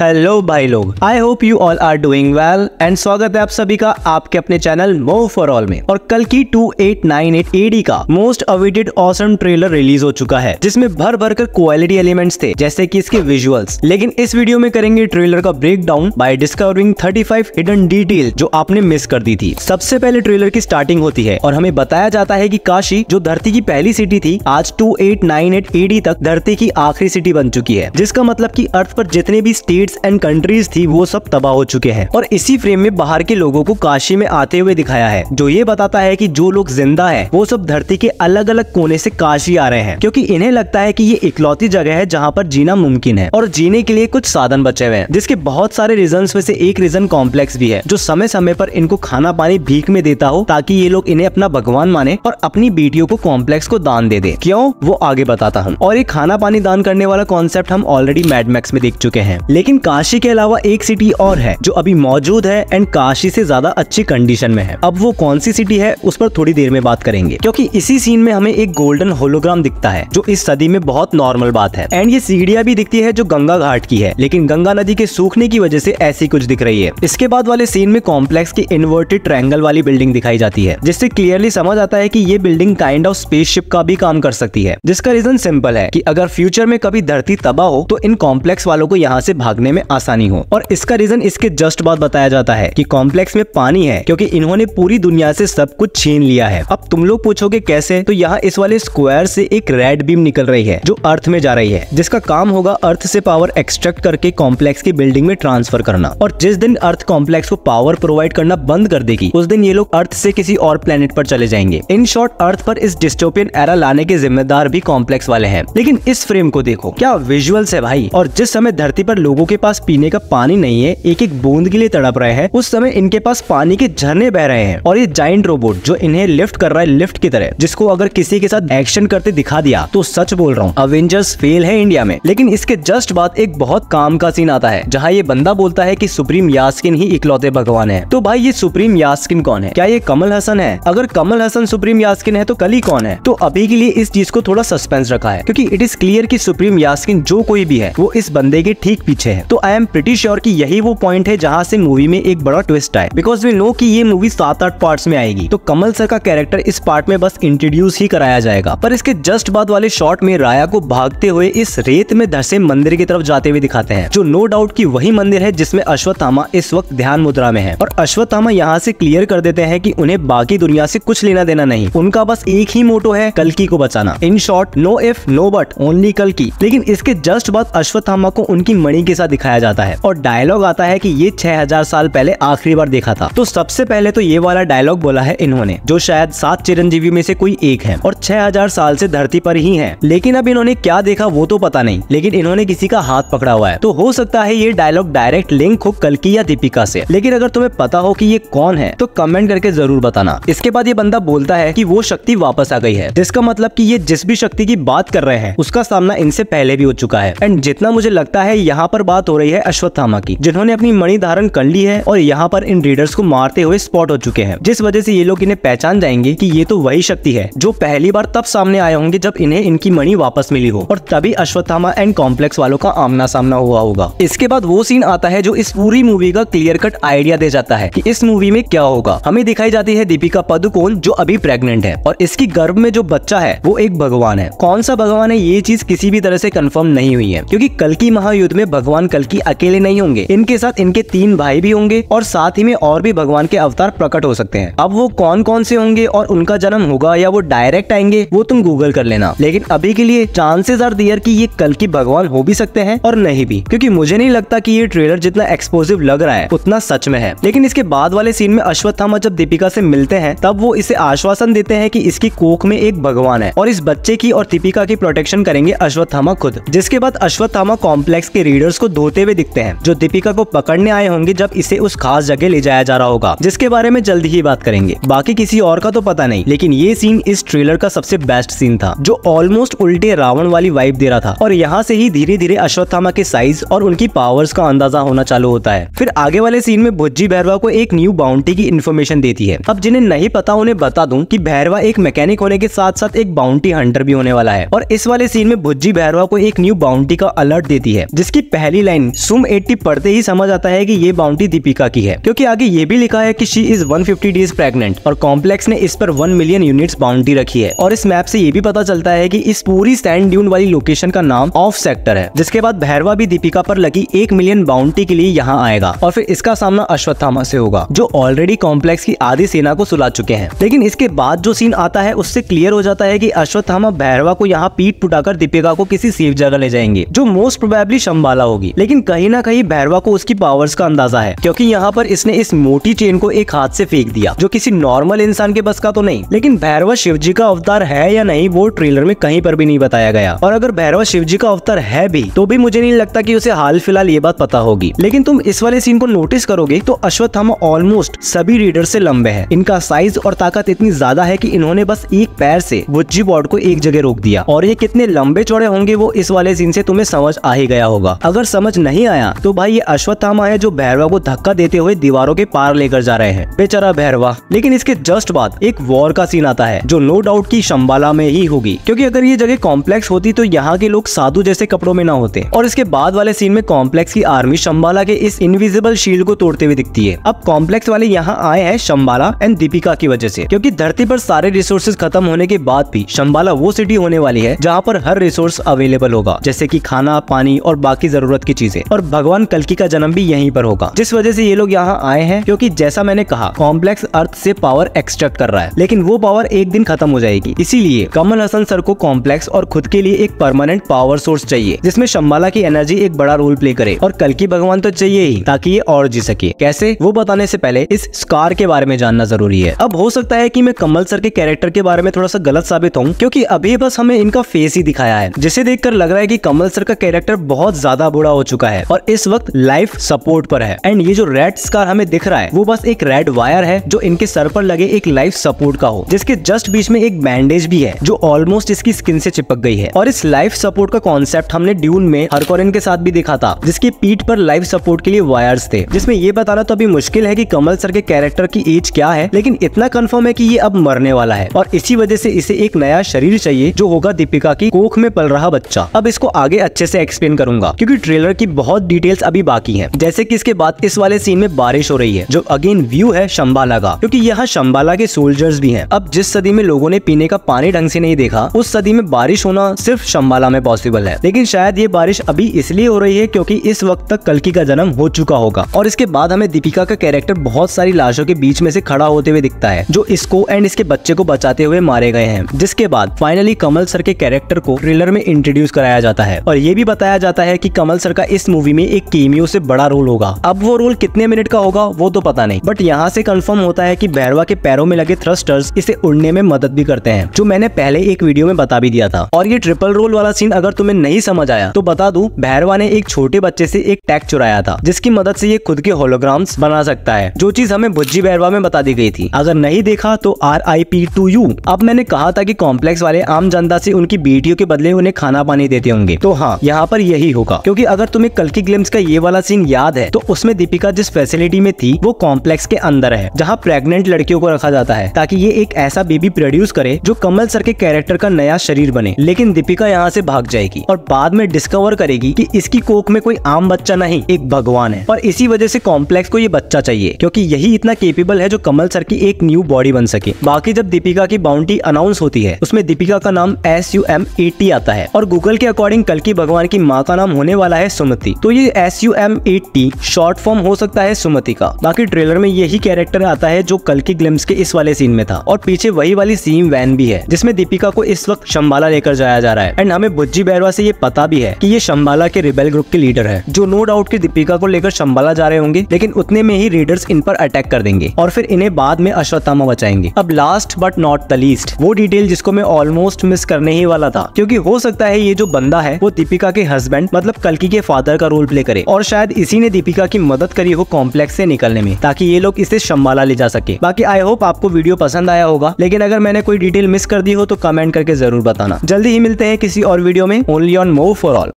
hello भाई लोग I hope you all are doing well and स्वागत है आप सभी का आपके अपने चैनल मोव फॉर ऑल में और कल की 2898 एडी का most awaited awesome trailer release हो चुका है जिसमें भर भर कर क्वालिटी एलिमेंट्स थे जैसे कि इसके विजुअल्स लेकिन इस वीडियो में करेंगे ट्रेलर का break down by discovering thirty five hidden detail जो आपने मिस कर दी थी सबसे पहले ट्रेलर की स्टार्टिंग होती है और हमें बताया जाता है की काशी जो धरती की पहली सिटी थी आज टू एट एडी तक धरती की आखिरी सिटी बन चुकी है जिसका मतलब की अर्थ पर जितने भी स्टेट स्टेट्स एंड कंट्रीज थी वो सब तबाह हो चुके हैं और इसी फ्रेम में बाहर के लोगों को काशी में आते हुए दिखाया है जो ये बताता है की जो लोग जिंदा है वो सब धरती के अलग अलग कोने से काशी आ रहे हैं क्योंकि इन्हें लगता है की ये इकलौती जगह है जहाँ पर जीना मुमकिन है और जीने के लिए कुछ साधन बचे हुए हैं जिसके बहुत सारे रीजन में से एक रीजन कॉम्प्लेक्स भी है जो समय समय पर इनको खाना पानी भीख में देता हो ताकि ये लोग इन्हें अपना भगवान माने और अपनी बेटियों को कॉम्प्लेक्स को दान दे दे क्यों वो आगे बताता हूँ और ये खाना पानी दान करने वाला कॉन्सेप्ट हम ऑलरेडी मैडमैक्स में देख चुके हैं लेकिन लेकिन काशी के अलावा एक सिटी और है जो अभी मौजूद है एंड काशी से ज्यादा अच्छी कंडीशन में है अब वो कौन सी सिटी है उस पर थोड़ी देर में बात करेंगे क्योंकि इसी सीन में हमें एक गोल्डन होलोग्राम दिखता है जो इस सदी में बहुत नॉर्मल बात है एंड ये सीढ़िया भी दिखती है जो गंगा घाट की है लेकिन गंगा नदी के सूखने की वजह से ऐसी कुछ दिख रही है इसके बाद वाले सीन में कॉम्प्लेक्स की इन्वर्टेड ट्रायंगल वाली बिल्डिंग दिखाई जाती है जिससे क्लियरली समझ आता है कि ये बिल्डिंग काइंड ऑफ स्पेसशिप का भी काम कर सकती है जिसका रीजन सिंपल है कि अगर फ्यूचर में कभी धरती तबाह हो तो इन कॉम्प्लेक्स वालों को यहाँ से भागने रोकने में आसानी हो और इसका रीजन इसके जस्ट बाद बताया जाता है कि कॉम्प्लेक्स में पानी है क्योंकि इन्होंने पूरी दुनिया से सब कुछ छीन लिया है अब तुम लोग पूछोगे कैसे तो यहाँ इस वाले स्क्वायर से एक रेड बीम निकल रही है जो अर्थ में जा रही है जिसका काम होगा अर्थ से पावर एक्सट्रैक्ट करके कॉम्प्लेक्स की बिल्डिंग में ट्रांसफर करना और जिस दिन अर्थ कॉम्प्लेक्स को पावर प्रोवाइड करना बंद कर देगी उस दिन ये लोग अर्थ से किसी और प्लेनेट पर चले जाएंगे इन शॉर्ट अर्थ पर इस डिस्टोपियन एरा लाने के जिम्मेदार भी कॉम्प्लेक्स वाले हैं लेकिन इस फ्रेम को देखो क्या विजुअल्स है भाई और जिस समय धरती पर लोगों के के पास पीने का पानी नहीं है एक एक बूंद के लिए तड़प रहे हैं उस समय इनके पास पानी के झरने बह रहे हैं और ये जाइंट रोबोट जो इन्हें लिफ्ट कर रहा है लिफ्ट की तरह जिसको अगर किसी के साथ एक्शन करते दिखा दिया तो सच बोल रहा हूँ अवेंजर्स फेल है इंडिया में लेकिन इसके जस्ट बाद एक बहुत काम का सीन आता है जहाँ ये बंदा बोलता है की सुप्रीम यास्किन ही इकलौते भगवान है तो भाई ये सुप्रीम यास्किन कौन है क्या ये कमल हसन है अगर कमल हसन सुप्रीम यास्किन है तो कल कौन है तो अभी के लिए इस चीज को थोड़ा सस्पेंस रखा है क्योंकि इट इज क्लियर कि सुप्रीम यास्किन जो कोई भी है वो इस बंदे के ठीक पीछे है तो आई एम प्रिटी श्योर की यही वो पॉइंट है जहाँ से मूवी में एक बड़ा ट्विस्ट आए बिकॉज वी नो की ये मूवी सात आठ पार्ट में आएगी तो कमल सर का कैरेक्टर इस पार्ट में बस इंट्रोड्यूस ही कराया जाएगा पर इसके जस्ट बाद वाले शॉर्ट में राया को भागते हुए इस रेत में धसे मंदिर की तरफ जाते हुए दिखाते हैं जो नो डाउट की वही मंदिर है जिसमें अश्वत्थामा इस वक्त ध्यान मुद्रा में है और अश्वत्थामा यहाँ से क्लियर कर देते हैं कि उन्हें बाकी दुनिया से कुछ लेना देना नहीं उनका बस एक ही मोटो है कलकी को बचाना in short know if no but only कलकी लेकिन इसके जस्ट बाद अश्वत्थामा को उनकी मणि के साथ दिखाया जाता है और डायलॉग आता है की ये छह साल पहले आखिरी बार देखा था तो सबसे पहले तो ये वाला डायलॉग बोला है इन्होंने जो शायद सात चिरंजीवी में से कोई एक है और छह साल से धरती पर ही है लेकिन अब इन्होंने क्या देखा वो तो पता नहीं लेकिन इन्होंने किसी का हाथ पकड़ा हुआ है तो हो सकता है ये डायलॉग डायरेक्ट लिंक हो की या दीपिका से लेकिन अगर तुम्हें पता हो कि ये कौन है तो कमेंट करके जरूर बताना इसके बाद ये बंदा बोलता है कि वो शक्ति वापस आ गई है जिसका मतलब कि ये जिस भी शक्ति की बात कर रहे हैं उसका सामना इनसे पहले भी हो चुका है एंड जितना मुझे लगता है यहाँ पर बात बात हो रही है अश्वत्थामा की जिन्होंने अपनी मणि धारण कर ली है और यहाँ पर इन रीडर्स को मारते हुए स्पॉट हो चुके हैं जिस वजह से ये लोग इन्हें पहचान जाएंगे की ये तो वही शक्ति है जो पहली बार तब सामने आए होंगे जब इन्हें इनकी मणि वापस मिली हो और तभी अश्वत्थामा एंड कॉम्प्लेक्स वालों का आमना सामना हुआ होगा इसके बाद वो सीन आता है जो इस पूरी मूवी का क्लियर कट आइडिया दे जाता है की इस मूवी में क्या होगा हमें दिखाई जाती है दीपिका पदुकोन जो अभी प्रेगनेंट है और इसकी गर्भ में जो बच्चा है वो एक भगवान है कौन सा भगवान है ये चीज किसी भी तरह से कंफर्म नहीं हुई है क्योंकि कल की महायुद्ध में भगवान की अकेले नहीं होंगे इनके साथ इनके तीन भाई भी होंगे और साथ ही में और भी भगवान के अवतार प्रकट हो सकते हैं अब वो कौन कौन से होंगे और उनका जन्म होगा या वो डायरेक्ट आएंगे वो तुम गूगल कर लेना लेकिन अभी के लिए चांसेस आर दियर की ये कल की भगवान हो भी सकते हैं और नहीं भी क्योंकि मुझे नहीं लगता की ये ट्रेलर जितना एक्सपोजिव लग रहा है उतना सच में है लेकिन इसके बाद वाले सीन में अश्वत्थामा जब दीपिका से मिलते हैं तब वो इसे आश्वासन देते हैं कि इसकी कोख में एक भगवान है और इस बच्चे की और दीपिका की प्रोटेक्शन करेंगे अश्वत्थामा खुद जिसके बाद अश्वत्थामा कॉम्प्लेक्स के रीडर्स को धोते हुए दिखते हैं जो दीपिका को पकड़ने आए होंगे जब इसे उस खास जगह ले जाया जा रहा होगा जिसके बारे में जल्द ही बात करेंगे बाकी किसी और का तो पता नहीं लेकिन ये सीन इस ट्रेलर का सबसे बेस्ट सीन था जो ऑलमोस्ट उल्टे रावण वाली वाइब दे रहा था और यहाँ से ही धीरे धीरे अश्वत्थामा के साइज और उनकी पावर्स का अंदाजा होना चालू होता है फिर आगे वाले सीन में भुज्जी भैरवा को एक न्यू बाउंड्री की इन्फॉर्मेशन देती है अब जिन्हें नहीं पता उन्हें बता दूं कि भैरवा एक मैकेनिक होने के साथ साथ एक बाउंड्री हंटर भी होने वाला है और इस वाले सीन में भुज्जी भैरवा को एक न्यू बाउंड्री का अलर्ट देती है जिसकी पहली लाइन सुम 80 पढ़ते ही समझ आता है कि ये बाउंड्री दीपिका की है क्योंकि आगे ये भी लिखा है कि शी इज 150 डेज प्रेग्नेंट और कॉम्प्लेक्स ने इस पर 1 मिलियन यूनिट्स बाउंड्री रखी है और इस मैप से ये भी पता चलता है कि इस पूरी सैंड ड्यून वाली लोकेशन का नाम ऑफ सेक्टर है जिसके बाद भैरवा भी दीपिका पर लगी एक मिलियन बाउंड्री के लिए यहाँ आएगा और फिर इसका सामना अश्वत्थामा से होगा जो ऑलरेडी कॉम्प्लेक्स की आधी सेना को सुला चुके हैं लेकिन इसके बाद जो सीन आता है उससे क्लियर हो जाता है की अश्वत्थामा भैरवा को यहाँ पीट पुटाकर दीपिका को किसी सेफ जगह ले जाएंगे जो मोस्ट प्रोबेबली शंबाला होगी लेकिन कहीं ना कहीं बैरवा को उसकी पावर्स का अंदाजा है क्योंकि यहाँ पर इसने इस मोटी चेन को एक हाथ से फेंक दिया जो किसी नॉर्मल इंसान के बस का तो नहीं लेकिन भैरवा शिव जी का अवतार है या नहीं वो ट्रेलर में कहीं पर भी नहीं बताया गया और अगर भैरवा शिव जी का अवतार है भी तो भी मुझे नहीं लगता की उसे हाल फिलहाल ये बात पता होगी लेकिन तुम इस वाले सीन को नोटिस करोगे तो अश्वत्थामा ऑलमोस्ट सभी रीडर से लंबे है इनका साइज और ताकत इतनी ज्यादा है की इन्होंने बस एक पैर से वुज्जी बॉर्ड को एक जगह रोक दिया और ये कितने लंबे चौड़े होंगे वो इस वाले सीन से तुम्हें समझ आ ही गया होगा अगर समझ समझ नहीं आया तो भाई ये अश्वत्थामा है जो भैरवा को धक्का देते हुए दीवारों के पार लेकर जा रहे हैं बेचारा भैरवा लेकिन इसके जस्ट बाद एक वॉर का सीन आता है जो नो डाउट की शंबाला में ही होगी क्योंकि अगर ये जगह कॉम्प्लेक्स होती तो यहाँ के लोग साधु जैसे कपड़ों में न होते और इसके बाद वाले सीन में कॉम्प्लेक्स की आर्मी शंबाला के इस इनविजिबल शील्ड को तोड़ते हुए दिखती है अब कॉम्प्लेक्स वाले यहाँ आए हैं शंबाला एंड दीपिका की वजह से क्योंकि धरती पर सारे रिसोर्सेज खत्म होने के बाद भी शंबाला वो सिटी होने वाली है जहाँ पर हर रिसोर्स अवेलेबल होगा जैसे की खाना पानी और बाकी जरूरत की की चीजें और भगवान कलकी का जन्म भी यहीं पर होगा जिस वजह से ये लोग यहाँ आए हैं क्योंकि जैसा मैंने कहा कॉम्प्लेक्स अर्थ से पावर एक्सट्रैक्ट कर रहा है लेकिन वो पावर एक दिन खत्म हो जाएगी इसीलिए कमल हसन सर को कॉम्प्लेक्स और खुद के लिए एक परमानेंट पावर सोर्स चाहिए जिसमें शम्बाला की एनर्जी एक बड़ा रोल प्ले करे और कलकी भगवान तो चाहिए ही ताकि ये और जी सके कैसे वो बताने से पहले इस स्कार के बारे में जानना जरूरी है अब हो सकता है कि मैं कमल सर के कैरेक्टर के बारे में थोड़ा सा गलत साबित हूँ क्योंकि अभी बस हमें इनका फेस ही दिखाया है जिसे देखकर लग रहा है कि कमल सर का कैरेक्टर बहुत ज्यादा बुरा हो चुका है और इस वक्त लाइफ सपोर्ट पर है एंड ये जो रेड स्कार हमें दिख रहा है वो बस एक रेड वायर है जो इनके सर पर लगे एक लाइफ सपोर्ट का हो जिसके जस्ट बीच में एक बैंडेज भी है जो ऑलमोस्ट इसकी स्किन से चिपक गई है और इस लाइफ सपोर्ट का कॉन्सेप्ट हमने ड्यून में हरकोरिन के साथ भी देखा था जिसकी पीठ पर लाइफ सपोर्ट के लिए वायर्स थे जिसमें ये बताना तो अभी मुश्किल है की कमल सर के कैरेक्टर की एज क्या है लेकिन इतना कन्फर्म है की ये अब मरने वाला है और इसी वजह से इसे एक नया शरीर चाहिए जो होगा दीपिका की कोख में पल रहा बच्चा अब इसको आगे अच्छे से एक्सप्लेन करूंगा क्योंकि ट्रेलर की बहुत डिटेल्स अभी बाकी है जैसे की इसके बाद इस वाले सीन में बारिश हो रही है जो अगेन व्यू है शंबाला का क्यूँकी यहाँ शंबाला के सोल्जर्स भी है अब जिस सदी में लोगों ने पीने का पानी ढंग से नहीं देखा उस सदी में बारिश होना सिर्फ शंबाला में पॉसिबल है लेकिन शायद ये बारिश अभी इसलिए हो रही है क्योंकि इस वक्त तक कलकी का जन्म हो चुका होगा और इसके बाद हमें दीपिका का कैरेक्टर बहुत सारी लाशों के बीच में से खड़ा होते हुए दिखता है जो इसको एंड इसके बच्चे को बचाते हुए मारे गए हैं जिसके बाद फाइनली कमल सर के कैरेक्टर को ट्रेलर में इंट्रोड्यूस कराया जाता है और ये भी बताया जाता है की कमल सर का का इस मूवी में एक कीमियो से बड़ा रोल होगा अब वो रोल कितने मिनट का होगा वो तो पता नहीं बट यहाँ से कंफर्म होता है की बैरवा के पैरों में लगे थ्रस्टर्स इसे उड़ने में मदद भी करते हैं जो मैंने पहले एक वीडियो में बता भी दिया था और ये ट्रिपल रोल वाला सीन अगर तुम्हें नहीं समझ आया तो बता दू भैरवा ने एक छोटे बच्चे ऐसी एक टैग चुराया था जिसकी मदद ऐसी ये खुद के होलोग्राम्स बना सकता है जो चीज हमें भुज्जी बैरवा में बता दी गई थी अगर नहीं देखा तो R I P to you अब मैंने कहा था की कॉम्प्लेक्स वाले आम जनता ऐसी उनकी बेटियों के बदले उन्हें खाना पानी देते होंगे तो हाँ यहाँ पर यही होगा क्योंकि अगर अगर तुम्हें कल की ग्लिम्स का ये वाला सीन याद है तो उसमें दीपिका जिस फैसिलिटी में थी वो कॉम्प्लेक्स के अंदर है जहाँ प्रेगनेंट लड़कियों को रखा जाता है ताकि ये एक ऐसा बेबी प्रोड्यूस करे जो कमल सर के कैरेक्टर का नया शरीर बने लेकिन दीपिका यहाँ से भाग जाएगी और बाद में डिस्कवर करेगी कि इसकी कोक में कोई आम बच्चा नहीं एक भगवान है और इसी वजह से कॉम्प्लेक्स को ये बच्चा चाहिए क्योंकि यही इतना केपेबल है जो कमल सर की एक न्यू बॉडी बन सके बाकी जब दीपिका की बाउंड्री अनाउंस होती है उसमें दीपिका का नाम S U M A T आता है और गूगल के अकॉर्डिंग कल की भगवान की माँ का नाम होने वाला है सुमति तो ये S U M T short form हो सकता है सुमति का बाकी ट्रेलर में यही कैरेक्टर आता है जो कल की ग्लिम्स के इस वाले सीन में था और पीछे वही वाली सीम वैन भी है जिसमे दीपिका को इस वक्त शम्बाला लेकर जाया जा रहा है एंड हमें बुज्जी बैरवा ऐसी ये पता भी है की ये शम्बाला के रिबेल ग्रुप के लीडर है जो नो डाउट की दीपिका को लेकर शम्बाला जा रहे होंगे लेकिन उतने में ही रीडर्स इन पर अटैक कर देंगे और फिर इन्हें बाद में अश्वत्थामा बचाएंगे अब last but not the least वो डिटेल जिसको मैं ऑलमोस्ट मिस करने ही वाला था क्योंकि हो सकता है ये जो बंदा है वो दीपिका के हस्बैंड मतलब कलकी के फादर का रोल प्ले करे और शायद इसी ने दीपिका की मदद करी हो कॉम्प्लेक्स से निकलने में ताकि ये लोग इसे शम्बाला ले जा सके बाकी आई होप आपको वीडियो पसंद आया होगा लेकिन अगर मैंने कोई डिटेल मिस कर दी हो तो कमेंट करके जरूर बताना जल्दी ही मिलते हैं किसी और वीडियो में only on move for all